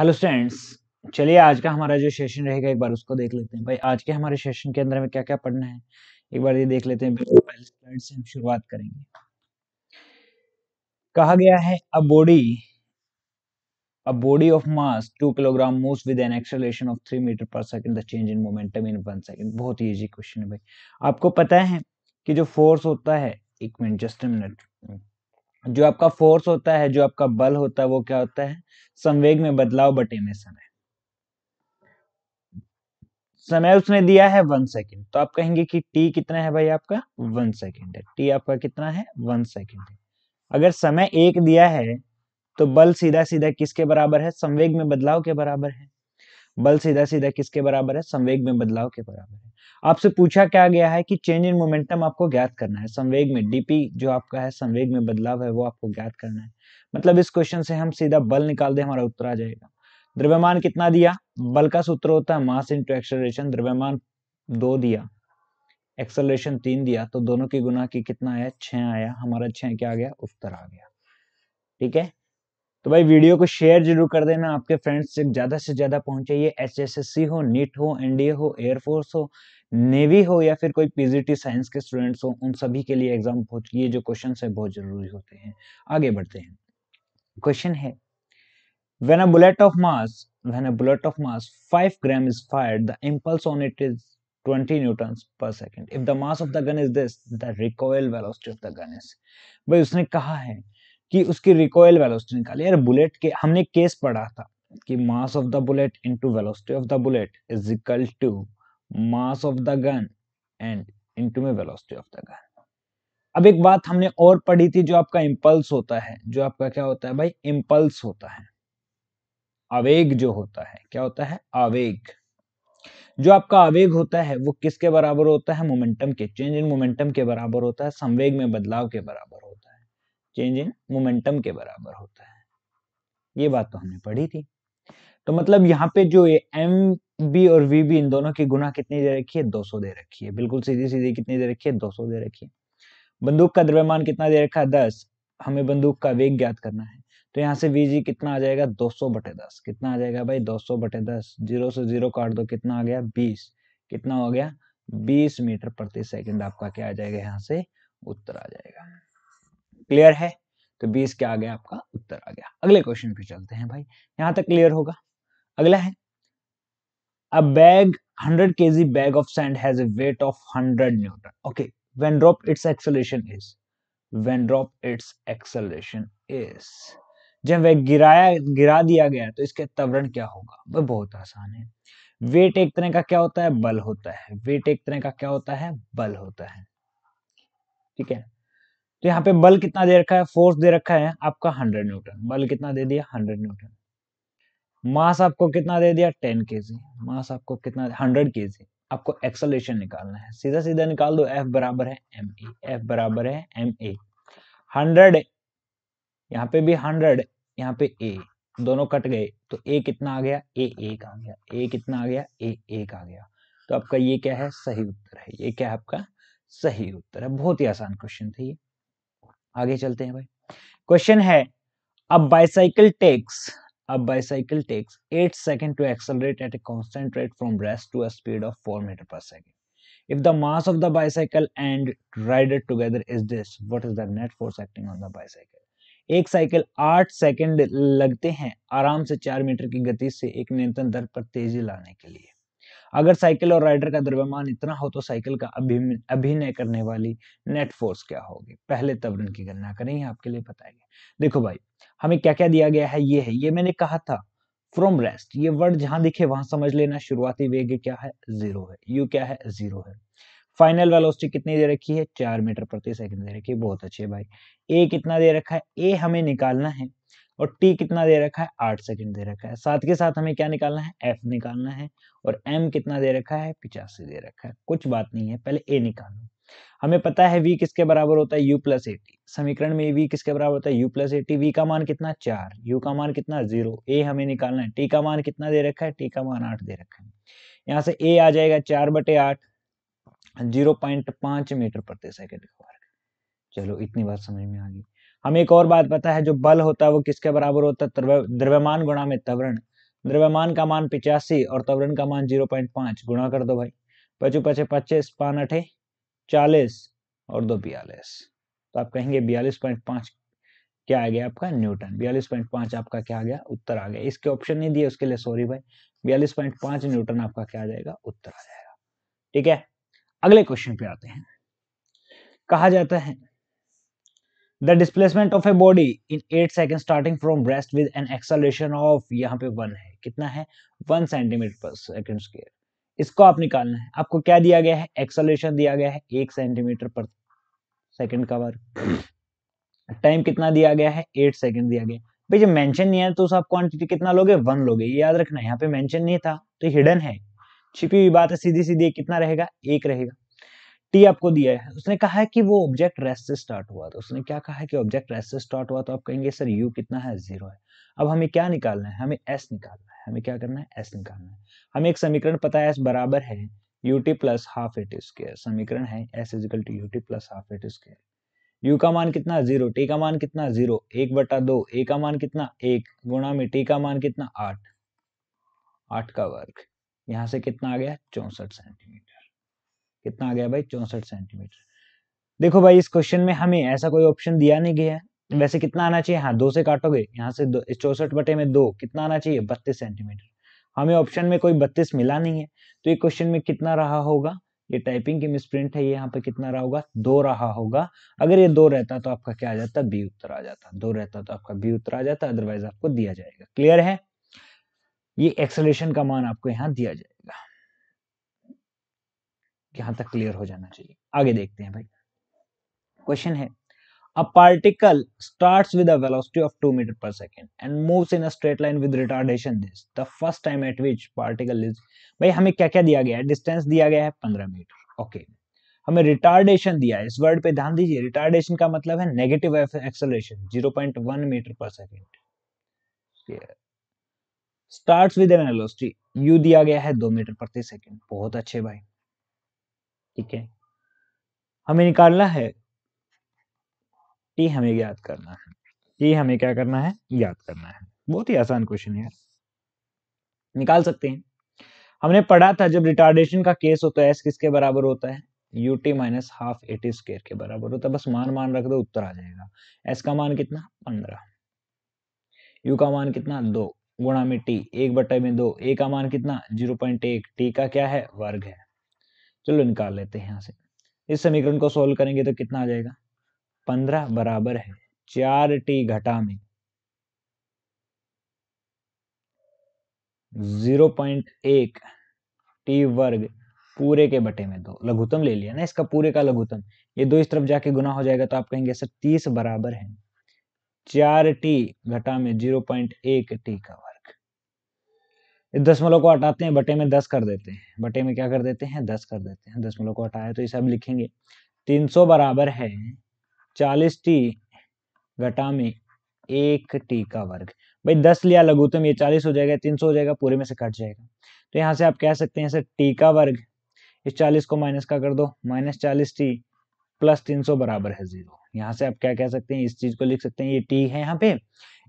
Hello students चलिए आज का हमारा जो सेशन रहेगा एक बार उसको देख लेते हैं भाई आज के हमारे सेशन के अंदर में क्या क्या पढ़ना है एक बार ये देख लेते हैं पहले स्लाइड से हम शुरुआत करेंगे कहा गया है a body a body of mass two kilogram moves with an acceleration of three metre per second the change in momentum in one second बहुत ही इजी क्वेश्चन है भाई आपको पता है कि जो फोर्स होता है एक मिनट जस्ट मिनट जो आपका फोर्स होता है जो आपका बल होता है वो क्या होता है संवेग में बदलाव बटे में समय समय उसने दिया है वन सेकेंड तो आप कहेंगे कि टी कितना है भाई आपका वन सेकेंड है टी आपका कितना है वन सेकेंड है अगर समय एक दिया है तो बल सीधा सीधा किसके बराबर है संवेग में बदलाव के बराबर है बल सीधा सीधा किसके बराबर है संवेग में बदलाव के बराबर है आपसे पूछा क्या गया है कि चेंज इन मोमेंटम आपको ज्ञात करना है संवेग में डीपी जो आपका है संवेग में बदलाव है वो आपको ज्ञात करना है मतलब इस क्वेश्चन से हम सीधा बल निकाल दे हमारा उत्तर आ जाएगा द्रव्यमान कितना दिया बल का सूत्र होता है मास इंटू एक्सलेशन द्रव्यमान दो दिया एक्सलेशन तीन दिया तो दोनों की गुना की कितना आया छह आया हमारा छह क्या आ गया उत्तर आ गया ठीक है तो भाई वीडियो को शेयर जरूर कर देना आपके फ्रेंड्स से ज़्यादा से ज़्यादा पहुंचाइए एच एस एस सी हो नीट हो एनडीए हो एयरफोर्स हो नेवी हो या फिर कोई पीजीटी साइंस के स्टूडेंट्स हो उन सभी के लिए एग्जाम बहुत ये जो क्वेश्चन है बहुत जरूरी होते हैं आगे बढ़ते हैं क्वेश्चन है when a bullet of mass when a bullet of mass five gram is fired the impulse on it is 20 newton per second if the mass of the gun is this the recoil velocity of the gun is भाई उसने कहा है कि उसकी recoil velocity निकाली यार bullet के हमने केस पढ़ा था कि mass of the bullet into velocity of the bullet is equal to mass of the gun and into में वेलोसिटी ऑफ द गन अब एक बात हमने और पढ़ी थी जो आपका इंपल्स होता है जो आपका क्या होता है भाई इंपल्स होता है आवेग जो होता है क्या होता है आवेग जो आपका आवेग होता है वो किसके बराबर होता है मोमेंटम के चेंज इन मोमेंटम के बराबर होता है संवेग में बदलाव के बराबर होता है चेंज इन मोमेंटम के बराबर होता है ये बात तो हमने पढ़ी थी तो मतलब यहाँ पे जो ये एम बी और वी बी इन दोनों की गुना कितनी दे रखी है 200 दे रखी है बिल्कुल सीधी सीधी कितनी दे रखी है 200 दे रखी है बंदूक का द्रव्यमान कितना दे रखा है दस हमें बंदूक का वेग ज्ञात करना है तो यहाँ से वी जी कितना आ जाएगा 200 बटे दस कितना आ जाएगा भाई 200 बटे दस जीरो से जीरो काट दो कितना आ गया 20 कितना हो गया 20 मीटर प्रति सेकंड आपका क्या आ जाएगा यहाँ से उत्तर आ जाएगा क्लियर है तो बीस क्या आ गया आपका उत्तर आ गया अगले क्वेश्चन पे चलते हैं भाई यहाँ तक क्लियर होगा अगला है a bag 100 kg bag of sand has a weight of hundred newton okay when drop its acceleration is when drop its acceleration is जब वह गिराया गिरा दिया गया तो इसके तवरण क्या होगा वह बहुत आसान है वेट एक तरह का क्या होता है बल होता है वेट एक तरह का क्या होता है बल होता है ठीक है तो यहाँ पे बल कितना दे रखा है फोर्स दे रखा है आपका हंड्रेड न्यूटन बल कितना दे दिया हंड्रेड न्यूटन मास आपको कितना दे दिया टेन के मास आपको कितना हंड्रेड के आपको एक्सलेशन निकालना है सीधा सीधा निकाल दो एफ बराबर है एम ए एफ बराबर है एम ए हंड्रेड यहाँ पे भी हंड्रेड यहाँ पे ए दोनों कट गए तो ए कितना आ गया ए एक आ गया ए कितना आ गया ए एक आ गया तो आपका ये क्या है सही उत्तर है ये क्या है आपका सही उत्तर है बहुत ही आसान क्वेश्चन थे ये आगे चलते हैं भाई क्वेश्चन है अब बाइसाइकिल टेक्स अब bicycle takes eight second to accelerate at a constant rate from rest to a speed of four meter per second If the mass of the bicycle and rider together is this, what is the net force acting on the bicycle? एक cycle आठ second लगते हैं आराम से चार metre की गति से एक नियंत्रण दर पर तेजी लाने के लिए अगर साइकिल और राइडर का द्रव्यमान इतना हो तो साइकिल का अभिनय करने वाली नेट फोर्स क्या होगी पहले त्वरण की गणना करें आपके लिए बताएंगे देखो भाई हमें क्या क्या दिया गया है ये है ये मैंने कहा था फ्रॉम रेस्ट ये वर्ड जहां दिखे वहां समझ लेना शुरुआती वेग क्या है जीरो है यू क्या है जीरो है फाइनल वेलोसिटी कितनी दे रखी है चार मीटर प्रति सेकंड दे रखी है बहुत अच्छे है भाई ए कितना दे रखा है ए हमें निकालना है और टी कितना दे रखा है आठ सेकंड दे रखा है साथ के साथ हमें क्या निकालना है एफ निकालना है और एम कितना दे रखा है पिचासी दे रखा है कुछ बात नहीं है पहले ए निकालना हमें पता है वी किसके बराबर होता है यू प्लस एटी समीकरण में वी किसके बराबर होता है यू प्लस एटी वी का मान कितना चार यू का मान कितना जीरो ए हमें निकालना है टी का मान कितना दे रखा है टी का मान आठ दे रखा है यहाँ से ए आ जाएगा चार बटे आठ जीरो पॉइंट पांच मीटर प्रति सेकेंड चलो इतनी बात समझ में आ गई हमें एक और बात पता है जो बल होता है वो किसके बराबर होता है द्रव्यमान गुणा में त्वरण द्रव्यमान का मान पिचासी और त्वरण का मान जीरो पॉइंट पांच गुणा कर दो भाई पचु पचे पच्चीस पान अठे चालीस और दो बयालीस तो आप कहेंगे बयालीस पॉइंट पांच क्या आ गया आपका न्यूटन बयालीस पॉइंट पांच आपका क्या आ गया उत्तर आ गया इसके ऑप्शन नहीं दिए उसके लिए सॉरी भाई बयालीस पॉइंट पांच न्यूटन आपका क्या आ जाएगा उत्तर आ जाएगा ठीक है अगले क्वेश्चन पे आते हैं कहा जाता है the displacement of a body in eight second starting from rest with an acceleration of यहाँ पे वन है कितना है one centimetre per second square इसको आप निकालना है आपको क्या दिया गया है एक्सलेशन दिया गया है एक सेंटीमीटर पर सेकेंड का वर्ग टाइम कितना दिया गया है एट सेकेंड दिया गया भाई जब मेंशन नहीं है तो आप क्वांटिटी कितना लोगे वन लोगे ये याद रखना है यहाँ पे मेंशन नहीं था तो हिडन है छिपी हुई बात है सीधी सीधी कितना रहेगा एक रहेगा टी आपको दिया है उसने कहा है कि वो ऑब्जेक्ट रेस्ट से स्टार्ट हुआ तो उसने क्या कहा है कि ऑब्जेक्ट रेस्ट से स्टार्ट हुआ तो आप कहेंगे सर यू कितना है जीरो है अब हमें क्या निकालना है हमें एस निकालना है हमें क्या करना है एस निकालना है हमें एक समीकरण पता है एस बराबर है U T plus half at square समीकरण है S equal to U T plus half at square U का मान कितना जीरो टी का मान कितना जीरो एक बटा दो ए का मान कितना एक गुणा में टी का मान कितना आठ आठ का वर्ग यहाँ से कितना आ गया चौसठ सेंटीमीटर कितना आ गया भाई चौसठ सेंटीमीटर देखो भाई इस क्वेश्चन में हमें ऐसा कोई ऑप्शन दिया नहीं गया है हम्म। वैसे कितना आना चाहिए हाँ दो से काटोगे यहाँ से चौसठ बटे में दो कितना आना चाहिए बत्तीस सेंटीमीटर हमें ऑप्शन में कोई बत्तीस मिला नहीं है तो ये क्वेश्चन में कितना रहा होगा ये टाइपिंग की मिसप्रिंट है ये यहाँ पे कितना रहा होगा दो रहा होगा अगर ये दो रहता तो आपका क्या आ जाता बी उत्तर आ जाता दो रहता तो आपका बी उत्तर आ जाता अदरवाइज आपको दिया जाएगा क्लियर है ये एक्सलेशन का मान आपको यहाँ दिया जाएगा यहां तक क्लियर हो जाना चाहिए आगे देखते हैं भाई क्वेश्चन है a particle starts with a velocity of 2 meter per second and moves in a straight line with retardation. This the first time at which particle is. भाई हमें क्या क्या दिया गया है डिस्टेंस दिया गया है पंद्रह मीटर ओके हमें रिटार्डेशन दिया है इस वर्ड पे ध्यान दीजिए रिटार्डेशन का मतलब है negative acceleration 0.1 metre per second starts with an velocity U दिया गया है दो मीटर प्रति सेकंड बहुत अच्छे भाई ठीक है हमें निकालना है टी हमें याद करना है टी हमें क्या करना है याद करना है बहुत ही आसान क्वेश्चन है निकाल सकते हैं हमने पढ़ा था जब रिटार्डेशन का केस होता है एस किसके बराबर होता है U T minus half A T square के बराबर होता है बस मान मान रख दो उत्तर आ जाएगा एस का मान कितना पंद्रह यू का मान कितना दो गुणा में टी एक बटे में दो ए का मान कितना जीरो पॉइंट एक टी का क्या है वर्ग है चलो निकाल लेते हैं यहाँ से इस समीकरण को सोल्व करेंगे तो कितना आ जाएगा पंद्रह बराबर है चार टी घटा में जीरो पॉइंट एक टी वर्ग पूरे के बटे में दो लघुतम ले लिया ना इसका पूरे का लघुतम ये दो इस तरफ जाके गुना हो जाएगा तो आप कहेंगे सर तीस बराबर है चार टी घटा में जीरो पॉइंट एक टी का वर्ग दसमलव को हटाते हैं बटे में दस कर देते हैं बटे में क्या कर देते हैं दस कर देते हैं दसमलव को हटाया तो इसे अब लिखेंगे तीन सौ बराबर है चालीस टी घटा में एक टी का वर्ग भाई दस लिया लघुतम तो ये चालीस हो जाएगा तीन सौ हो जाएगा पूरे में से कट जाएगा तो यहाँ से आप कह सकते हैं सर टी का वर्ग इस चालीस को माइनस का कर दो माइनस चालीस टी प्लस तीन सौ बराबर है जीरो यहाँ से आप क्या कह सकते हैं इस चीज को लिख सकते हैं ये टी है यहाँ पे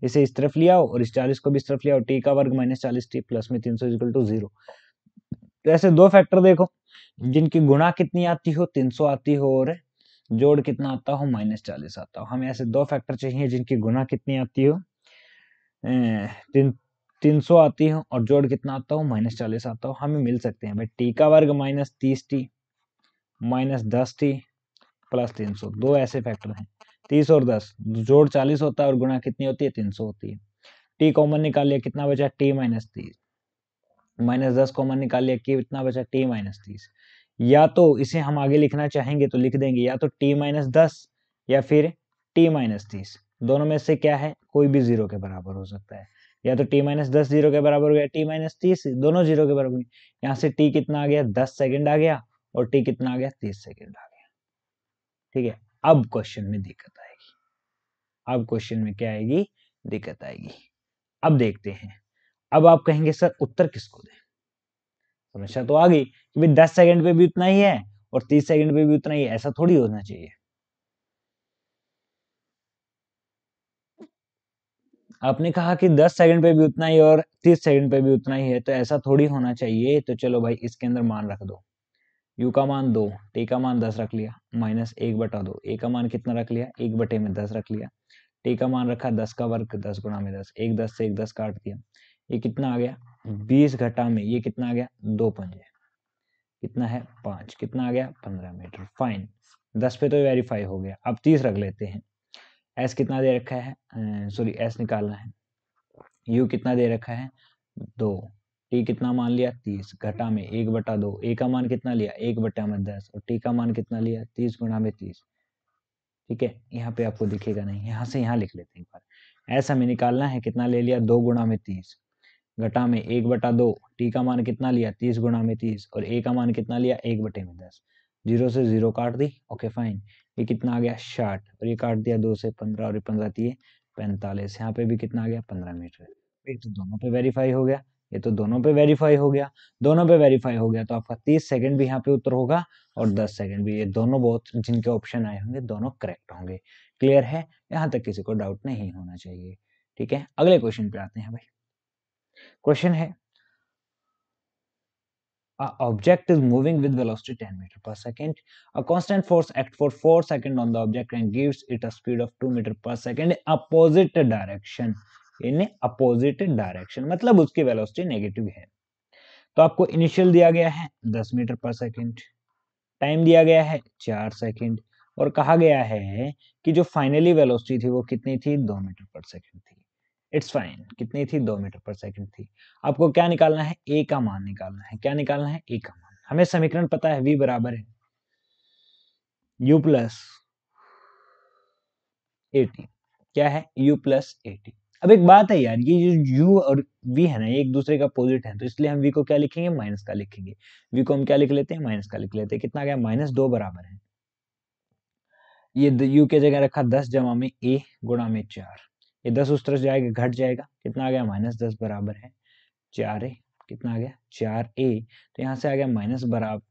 इसे इस तरफ लिया और इस चालीस को भी इस तरफ लिया टी का वर्ग माइनस चालीस टी प्लस में तीन सौ इजल टू जीरो तो ऐसे दो फैक्टर देखो जिनकी गुणा कितनी आती हो तीन सौ आती हो और जोड़ कितना आता हो माइनस चालीस आता हो हमें ऐसे दो फैक्टर चाहिए जिनकी गुणा कितनी आती हो अं, तीन तीन सौ आती हो और जोड़ कितना आता हो माइनस चालीस आता हो हमें मिल सकते हैं भाई टी का वर्ग माइनस तीस टी माइनस दस टी प्लस तीन सौ दो ऐसे फैक्टर हैं तीस और दस जोड़ चालीस होता है और गुणा कितनी होती है तीन सौ होती है टी कॉमन निकालिए कितना बचा टी माइनस तीस माइनस दस कॉमन निकालिए कितना बचा टी माइनस तीस या तो इसे हम आगे लिखना चाहेंगे तो लिख देंगे या तो टी माइनस दस या फिर टी माइनस तीस दोनों में से क्या है कोई भी जीरो के बराबर हो सकता है या तो टी माइनस दस जीरो के बराबर हो गया टी माइनस तीस दोनों जीरो के बराबर यहाँ से टी कितना आ गया दस सेकेंड आ गया और टी कितना आ गया तीस सेकेंड आ गया ठीक है अब क्वेश्चन में दिक्कत आएगी अब क्वेश्चन में क्या आएगी दिक्कत आएगी अब देखते हैं अब आप कहेंगे सर उत्तर किसको दें समस्या तो आ गई कि भाई दस सेकंड पे भी उतना ही है और तीस सेकंड पे भी उतना ही है ऐसा थोड़ी होना चाहिए आपने कहा कि 10 सेकंड पे भी उतना ही और 30 सेकंड पे भी उतना ही है तो ऐसा थोड़ी होना चाहिए तो चलो भाई इसके अंदर मान रख दो यू का मान दो टी का मान दस रख लिया माइनस एक बटा दो ए का मान कितना रख लिया एक बटे में दस रख लिया टी का मान रखा दस का वर्ग दस गुणा में दस एक दस से एक दस काट दिया ये कितना आ गया बीस घटा में ये कितना आ गया दो पंजे कितना है पांच कितना आ गया पंद्रह मीटर फाइन दस पे तो वेरीफाई हो गया अब तीस रख लेते हैं एस कितना दे रखा है सॉरी एस निकालना है यू कितना दे रखा है दो टी कितना मान लिया तीस घटा में एक बटा दो ए का मान कितना लिया एक बटा में दस और टी का मान कितना लिया तीस गुणा में तीस ठीक है यहाँ पे आपको दिखेगा नहीं यहाँ से यहाँ लिख लेते हैं एक बार ऐसा में निकालना है कितना ले लिया दो गुणा में तीस घटा में एक बटा दो टी का मान कितना लिया तीस गुणा में तीस और ए का मान कितना लिया एक बटे में दस जीरो से जीरो काट दी ओके फाइन ये कितना आ गया साठ और ये काट दिया दो से पंद्रह और ये पंद्रह दिए पैंतालीस यहाँ पे भी कितना आ गया पंद्रह मीटर एक तो दोनों पे वेरीफाई हो गया ये तो दोनों पे वेरीफाई हो गया दोनों पे वेरीफाई हो गया तो आपका तीस सेकंड भी यहाँ पे उत्तर होगा और दस सेकंड भी ये दोनों बहुत जिनके ऑप्शन आए होंगे दोनों करेक्ट होंगे क्लियर है यहां तक किसी को डाउट नहीं होना चाहिए ठीक है अगले क्वेश्चन पे आते हैं भाई क्वेश्चन है object is moving with velocity 10 metre per second a constant force act for four second on the object and gives it a speed of two metre per second opposite direction in opposite direction मतलब उसकी velocity negative है तो आपको initial दिया गया है 10 metre पर second time दिया गया है चार सेकंड और कहा गया है कि जो फाइनली वेलोसिटी थी वो कितनी थी दो मीटर पर सेकंड थी इट्स फाइन कितनी थी दो मीटर पर सेकंड थी आपको क्या निकालना है ए का मान निकालना है क्या निकालना है ए का मान हमें समीकरण पता है वी बराबर है यू प्लस एटी क्या है यू प्लस एटी अब एक बात है यार ये जो यू और वी है ना ये एक दूसरे का अपोजिट है तो इसलिए हम वी को क्या लिखेंगे माइनस का लिखेंगे वी को हम क्या लिख लेते हैं माइनस का लिख लेते हैं कितना गया माइनस दो बराबर है ये यू के जगह रखा दस जमा में ए गुणा में चार ये दस उस तरह जाएगा घट जाएगा कितना आ गया माइनस दस बराबर है चार ए कितना आ गया चार ए तो यहाँ से आ गया माइनस बराबर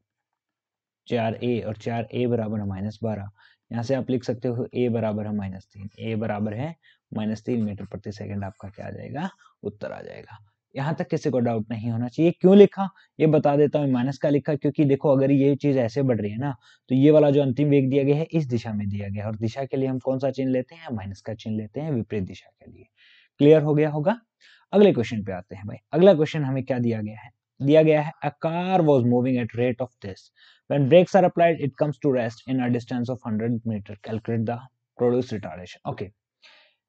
चार ए और चार ए बराबर है माइनस बारह यहाँ से आप लिख सकते हो ए बराबर है माइनस तीन ए बराबर है माइनस तीन मीटर प्रति सेकंड आपका क्या आ जाएगा उत्तर आ जाएगा यहाँ तक किसी को डाउट नहीं होना चाहिए क्यों लिखा ये बता देता हूँ माइनस का लिखा क्योंकि देखो अगर ये चीज ऐसे बढ़ रही है ना तो ये वाला जो अंतिम वेग दिया गया है इस दिशा में दिया गया और दिशा के लिए हम कौन सा चिन्ह लेते हैं माइनस का चिन्ह लेते हैं विपरीत दिशा के लिए क्लियर हो गया होगा अगले क्वेश्चन पे आते हैं भाई अगला क्वेश्चन हमें क्या दिया गया है दिया गया है a car was moving at rate of this when brakes are applied it comes to rest in a distance of 100 meter calculate the produce retardation okay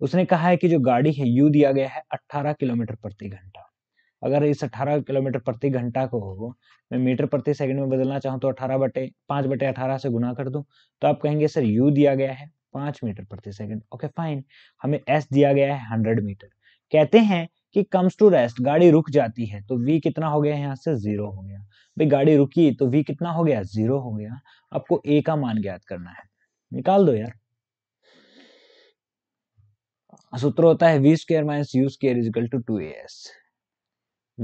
उसने कहा है कि जो गाड़ी है यू दिया गया है 18 किलोमीटर प्रति घंटा अगर इस 18 किलोमीटर प्रति घंटा को मैं मीटर प्रति सेकंड में बदलना चाहूँ तो 18 बटे पाँच बटे अठारह से गुना कर दू तो आप कहेंगे सर यू दिया गया है पाँच मीटर प्रति सेकंड ओके फाइन हमें एस दिया गया है हंड्रेड मीटर कहते हैं कि कम्स टू रेस्ट गाड़ी रुक जाती है तो वी कितना हो गया यहाँ से जीरो हो गया भाई गाड़ी रुकी तो वी कितना हो गया जीरो हो गया आपको ए का मान ज्ञात करना है निकाल दो यार सूत्र होता है V square minus U square equal to two S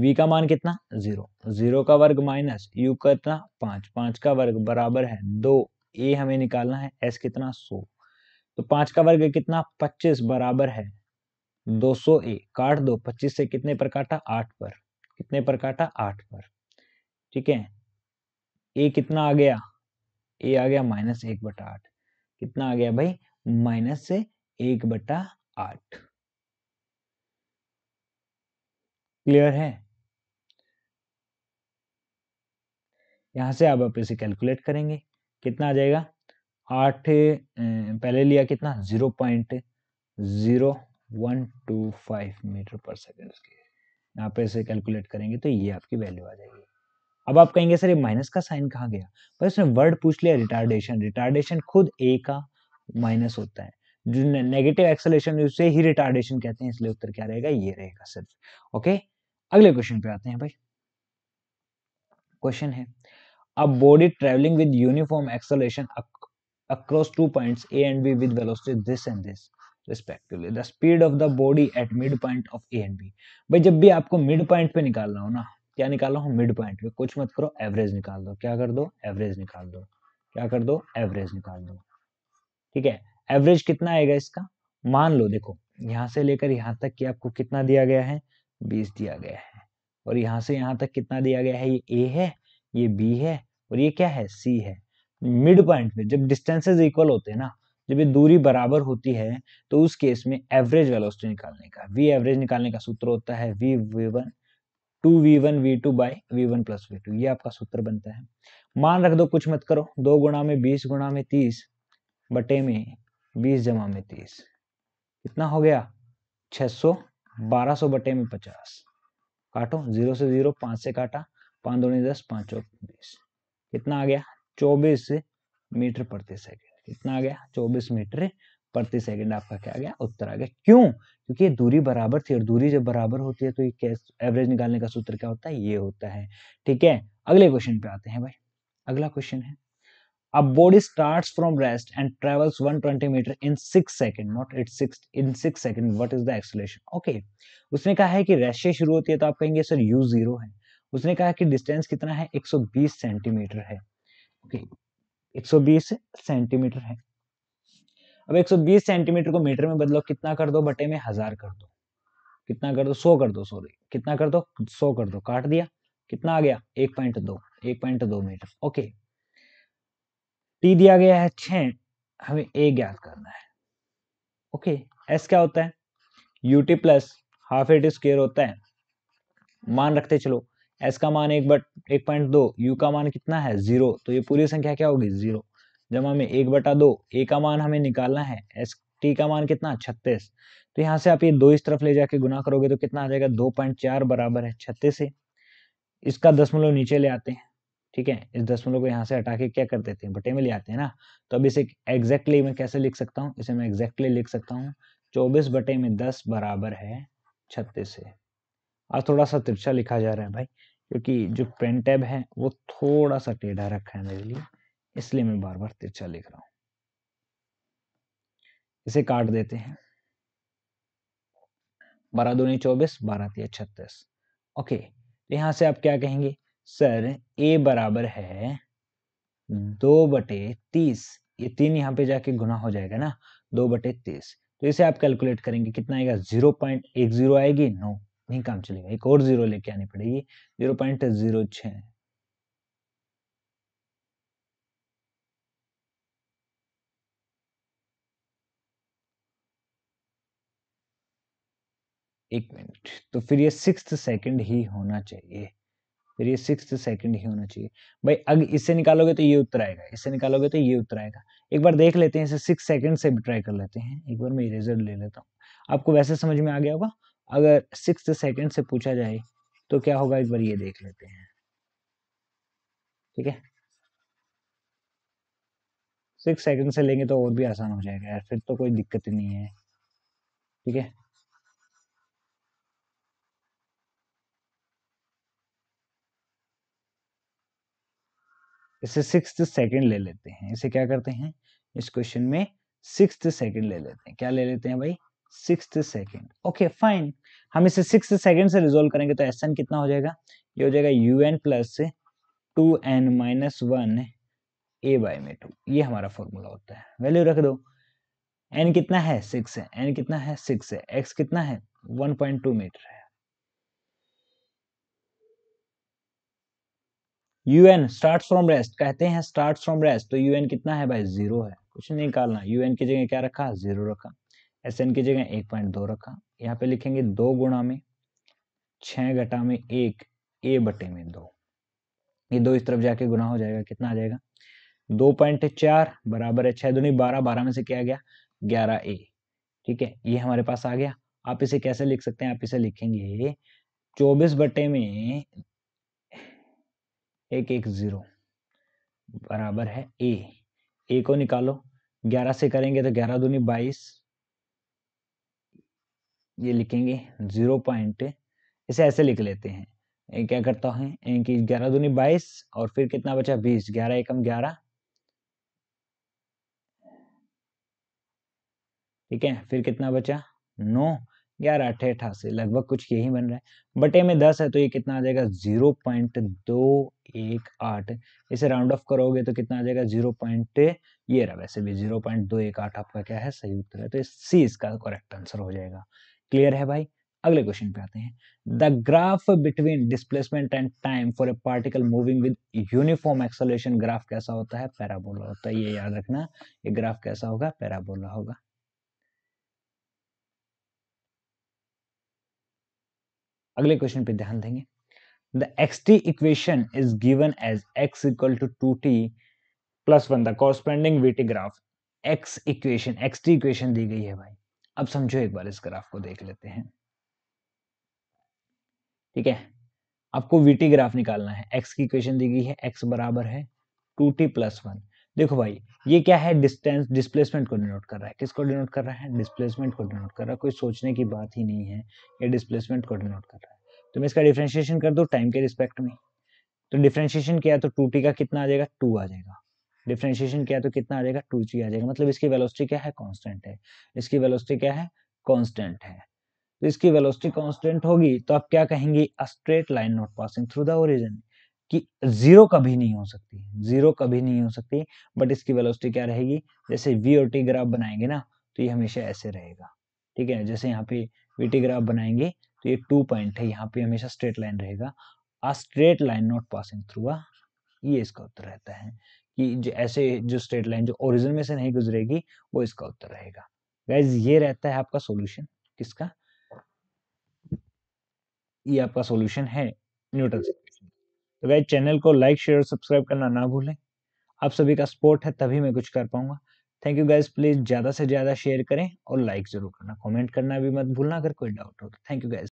V का मान कितना जीरो जीरो का वर्ग माइनस यू का कितना पांच पांच का वर्ग बराबर है दो ए हमें निकालना है एस कितना सो तो पांच का वर्ग कितना पच्चीस बराबर है दो सौ ए काट दो पच्चीस से कितने पर काटा आठ पर कितने पर काटा आठ पर ठीक है ए कितना आ गया ए आ गया माइनस एक बटा आठ कितना आ गया भाई माइनस से एक बटा आठ क्लियर है यहां से अब आप इसे कैलकुलेट करेंगे कितना आ जाएगा आठ पहले लिया कितना zero point zero one two five metre per second की यहाँ पे इसे कैलकुलेट करेंगे तो ये आपकी वैल्यू आ जाएगी अब आप कहेंगे सर ये माइनस का साइन कहाँ गया पर इसने वर्ड पूछ लिया रिटार्डेशन रिटार्डेशन खुद ए का माइनस होता है जो नेगेटिव एक्सलेशन उसे ही रिटार्डेशन कहते हैं इसलिए उत्तर क्या रहेगा ये रहेगा सिर्फ ओके अगले क्वेश्चन पे आते हैं भाई क्वेश्चन है a body travelling with uniform acceleration across two point A and B with velocity this and this respectively the speed of the body at mid point of A and B भाई जब भी आपको mid point पे निकालना हो ना क्या निकालना हो मिड पॉइंट पे कुछ मत करो एवरेज निकाल दो क्या कर दो एवरेज निकाल दो क्या कर दो एवरेज निकाल दो ठीक है एवरेज कितना आएगा इसका मान लो देखो यहाँ से लेकर यहाँ तक कि आपको कितना दिया गया है बीस दिया गया है और यहाँ से यहाँ तक कितना दिया गया है ये ए है ये बी है और ये क्या है सी है मिड पॉइंट में जब डिस्टेंसेज इक्वल होते हैं ना जब ये दूरी बराबर होती है तो उस केस में एवरेज वेलोसिटी निकालने का वी एवरेज निकालने का सूत्र होता है V V one two V one V two by V one plus V two ये आपका सूत्र बनता है मान रख दो कुछ मत करो दो गुणा में बीस गुणा में तीस बटे में बीस जमा में तीस कितना हो गया छह सौ बारह सौ बटे में पचास काटो जीरो से जीरो पांच से काटा पाँच दो दस पाँच बीस कितना आ गया चौबीस मीटर प्रति सेकेंड कितना आ गया चौबीस मीटर प्रति सेकेंड आपका क्या आ गया उत्तर आ गया क्यों क्योंकि दूरी बराबर थी और दूरी जब बराबर होती है तो ये एवरेज निकालने का सूत्र क्या होता है ये होता है ठीक है अगले क्वेश्चन पे आते हैं भाई अगला क्वेश्चन है a body starts from rest and travels 120 meter in six seconds. Not it's six in six seconds. What is the acceleration? Okay. उसने कहा है कि रेस्ट से शुरू होती है तो आप कहेंगे सर यू जीरो है उसने कहा कि डिस्टेंस कितना है 120 सेंटीमीटर है ओके okay. 120 सेंटीमीटर है अब 120 सेंटीमीटर को मीटर में बदलो कितना कर दो बटे में हजार कर दो कितना कर दो सौ कर दो सॉरी कितना कर दो सौ कर दो काट दिया कितना आ गया एक पॉइंट दो एक पॉइंट दो मीटर ओके okay. टी दिया गया है छ हमें ए ज्ञात करना है ओके एस क्या होता है U T plus half A T square होता है मान रखते चलो एस का मान एक बट एक पॉइंट दो यू का मान कितना है जीरो तो ये पूरी संख्या क्या होगी जीरो जब हमें एक बटा दो ए का मान हमें निकालना है एस टी का मान कितना छत्तीस तो यहाँ से आप ये दो इस तरफ ले जाके गुना करोगे तो कितना आ जाएगा दो पॉइंट चार बराबर है छत्तीस से इसका दसमलव नीचे ले आते हैं ठीक है इस दसमलव को यहाँ से हटा के क्या कर देते हैं बटे में ले आते हैं ना तो अब इसे एग्जैक्टली मैं कैसे लिख सकता हूँ इसे मैं एग्जैक्टली लिख सकता हूँ चौबीस बटे में दस बराबर है छत्तीस से और थोड़ा सा तिरछा लिखा जा रहा है भाई क्योंकि जो पेन टैब है वो थोड़ा सा टेढ़ा रखा है मेरे लिए इसलिए मैं बार बार तिरछा लिख रहा हूँ इसे काट देते हैं बारह दूनी चौबीस बारह तीय छत्तीस ओके तो यहाँ से आप क्या कहेंगे सर ए बराबर है दो बटे तीस ये तीन यहाँ पे जाके गुना हो जाएगा ना दो बटे तीस तो इसे आप कैलकुलेट करेंगे कितना आएगा जीरो पॉइंट एक जीरो आएगी नो नहीं काम चलेगा एक और जीरो लेके आनी पड़ेगी जीरो पॉइंट जीरो छ एक मिनट तो फिर ये सिक्स सेकंड ही होना चाहिए फिर ये सिक्स सेकंड ही होना चाहिए भाई अगर इससे निकालोगे तो ये उत्तर आएगा इससे निकालोगे तो ये उत्तर आएगा एक बार देख लेते हैं इसे सिक्स सेकंड से भी ट्राई कर लेते हैं एक बार मैं इरेजर ले लेता हूँ आपको वैसे समझ में आ गया होगा अगर सिक्स सेकंड से पूछा जाए तो क्या होगा एक बार ये देख लेते हैं ठीक है सिक्स सेकंड से लेंगे तो और भी आसान हो जाएगा यार फिर तो कोई दिक्कत नहीं है ठीक है इसे सिक्स सेकेंड ले लेते हैं इसे क्या करते हैं इस क्वेश्चन में सिक्स सेकंड ले लेते हैं क्या ले लेते हैं भाई सिक्स सेकंड ओके फाइन हम इसे सिक्स सेकंड से रिजोल्व करेंगे तो एस एन कितना हो जाएगा ये हो जाएगा U N plus two N minus one A by में टू ये हमारा फॉर्मूला होता है वैल्यू रख दो एन कितना है सिक्स है एन कितना है सिक्स है एक्स कितना है वन पॉइंट टू मीटर है यूएन स्टार्ट फ्रॉम रेस्ट कहते हैं स्टार्ट फ्रॉम रेस्ट तो यूएन कितना है भाई जीरो है कुछ नहीं निकालना यूएन की जगह क्या रखा जीरो रखा एस एन की जगह एक पॉइंट दो रखा यहाँ पे लिखेंगे दो गुणा में छह घटा में एक ए बटे में दो ये दो इस तरफ जाके गुना हो जाएगा कितना आ जाएगा दो पॉइंट चार बराबर है छह दुनी बारह बारह में से क्या गया ग्यारह ए ठीक है ये हमारे पास आ गया आप इसे कैसे लिख सकते हैं आप इसे लिखेंगे चौबीस बटे में एक एक ज़ीरो बराबर है ए ए को निकालो ग्यारह से करेंगे तो ग्यारह दूनी बाईस ये लिखेंगे ज़ीरो पॉइंट इसे ऐसे लिख लेते हैं क्या करता हूँ कि ग्यारह दूनी बाईस और फिर कितना बचा बीस ग्यारह एकम ग्यारह ठीक है फिर कितना बचा नौ ग्यारह अठे अठासी लगभग कुछ यही बन रहा है बटे में दस है तो ये कितना आ जाएगा जीरो पॉइंट दो एक आठ इसे राउंड ऑफ करोगे तो कितना आ जाएगा जीरो पॉइंट ये रहा वैसे भी जीरो पॉइंट दो एक आठ आपका क्या है सही उत्तर है तो सी इसका करेक्ट आंसर हो जाएगा क्लियर है भाई अगले क्वेश्चन पे आते हैं the graph between displacement and time for a particle moving with uniform acceleration graph कैसा होता है पैराबोला होता है ये याद रखना ये ग्राफ कैसा होगा पैराबोला होगा अगले क्वेश्चन पे ध्यान देंगे the X T equation is given as X equal to two T plus one the corresponding V T graph X equation X T equation दी गई है भाई अब समझो एक बार इस ग्राफ को देख लेते हैं ठीक है आपको वीटी ग्राफ निकालना है एक्स की इक्वेशन दी गई है एक्स बराबर है टू टी प्लस वन देखो भाई ये क्या है डिस्टेंस डिस्प्लेसमेंट को डिनोट कर रहा है किसको डिनोट कर रहा है डिस्प्लेसमेंट को डिनोट कर रहा है कोई सोचने की बात ही नहीं है ये डिस्प्लेसमेंट को डिनोट कर रहा है तो मैं इसका डिफ्रेंशिएशन कर दो टाइम के रिस्पेक्ट में तो डिफ्रेंशिएशन किया तो टू टी का कितना आ जाएगा टू आ जाएगा डिफ्रेंशिएशन किया तो कितना आ जाएगा टू टी आ जाएगा मतलब इसकी वेलोसिटी क्या है कॉन्स्टेंट है इसकी वेलोसिटी क्या है कॉन्स्टेंट है तो इसकी वेलोसिटी कॉन्स्टेंट होगी तो आप क्या कहेंगे a straight line not passing through the origin कि जीरो कभी नहीं हो सकती जीरो कभी नहीं हो सकती बट इसकी वेलोसिटी क्या रहेगी जैसे वी और टी ग्राफ बनाएंगे ना तो ये हमेशा ऐसे रहेगा ठीक है जैसे यहाँ पे वी टी ग्राफ बनाएंगे तो ये टू पॉइंट है यहाँ पे हमेशा स्ट्रेट लाइन रहेगा a straight line not passing through a ये इसका उत्तर रहता है कि जो ऐसे जो स्ट्रेट लाइन जो ओरिजिन में से नहीं गुजरेगी वो इसका उत्तर रहेगा गाइज ये रहता है आपका सोल्यूशन किसका ये आपका सोल्यूशन है न्यूटन तो वह चैनल को लाइक शेयर और सब्सक्राइब करना ना भूलें आप सभी का सपोर्ट है तभी मैं कुछ कर पाऊंगा थैंक यू गाइज प्लीज़ ज़्यादा से ज़्यादा शेयर करें और लाइक ज़रूर करना कॉमेंट करना भी मत भूलना अगर कोई डाउट हो तो थैंक यू गाइज